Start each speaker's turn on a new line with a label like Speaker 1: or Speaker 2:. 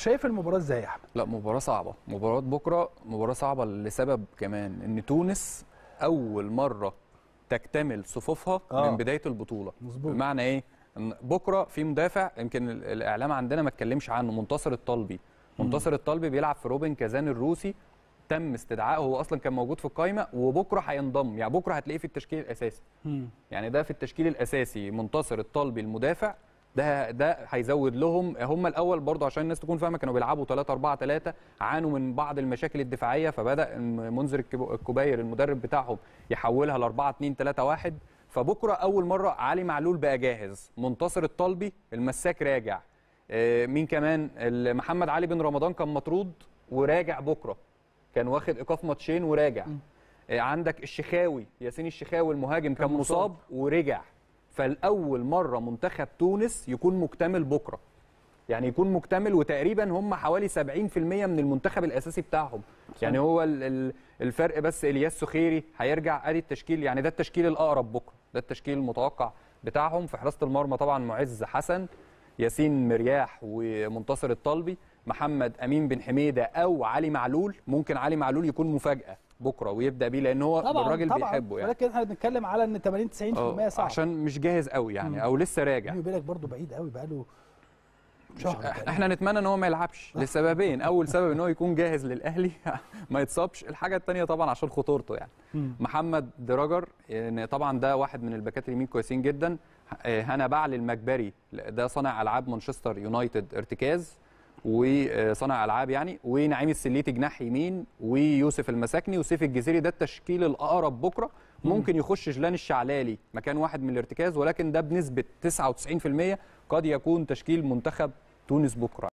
Speaker 1: شايف المباراه ازاي يا احمد لا مباراه صعبه مباراه بكره مباراه صعبه لسبب كمان ان تونس اول مره تكتمل صفوفها آه. من بدايه البطوله مظبوط بمعنى ايه ان بكره في مدافع يمكن الاعلام عندنا ما اتكلمش عنه منتصر الطلبي منتصر الطلبي بيلعب في روبن كازان الروسي تم استدعائه هو اصلا كان موجود في القايمه وبكره هينضم يعني بكره هتلاقيه في التشكيل الاساسي يعني ده في التشكيل الاساسي منتصر الطلبي المدافع ده ده هيزود لهم هم الاول برضه عشان الناس تكون فاهمه كانوا بيلعبوا 3 4 3 عانوا من بعض المشاكل الدفاعيه فبدا منذر الكباير المدرب بتاعهم يحولها ل 4 2 3 1 فبكره اول مره علي معلول بقى جاهز منتصر الطلبي المساك راجع آه، مين كمان محمد علي بن رمضان كان مطرود وراجع بكره كان واخد ايقاف ماتشين وراجع آه، عندك الشخاوي ياسين الشخاوي المهاجم كان مصاب ورجع فالاول مره منتخب تونس يكون مكتمل بكره يعني يكون مكتمل وتقريبا هم حوالي 70% من المنتخب الاساسي بتاعهم يعني هو الفرق بس الياس سخيري هيرجع ادي التشكيل يعني ده التشكيل الاقرب بكره ده التشكيل المتوقع بتاعهم في حراسه المرمى طبعا معز حسن ياسين مرياح ومنتصر الطلبي محمد امين بن حميده او علي معلول ممكن علي معلول يكون مفاجاه بكره ويبدا بيه لان هو طبعا الراجل طبعا بيحبه يعني ولكن احنا بنتكلم على ان 80 90% آه، صعب عشان مش جاهز قوي يعني او لسه راجع بيني وبينك برضه بعيد قوي بقاله شهر احنا نتمنى ان هو ما يلعبش لسببين اول سبب ان هو يكون جاهز للاهلي ما يتصابش الحاجه الثانيه طبعا عشان خطورته يعني محمد دراجر يعني طبعا ده واحد من الباكات اليمين كويسين جدا هنا إيه، بعل المجبري ده صانع العاب مانشستر يونايتد ارتكاز وصانع العاب يعني ونعيم السليتي جناح يمين ويوسف المساكني وسيف الجزيري ده التشكيل الاقرب بكره ممكن يخش جلان الشعلالي مكان واحد من الارتكاز ولكن ده بنسبه 99% قد يكون تشكيل منتخب تونس بكره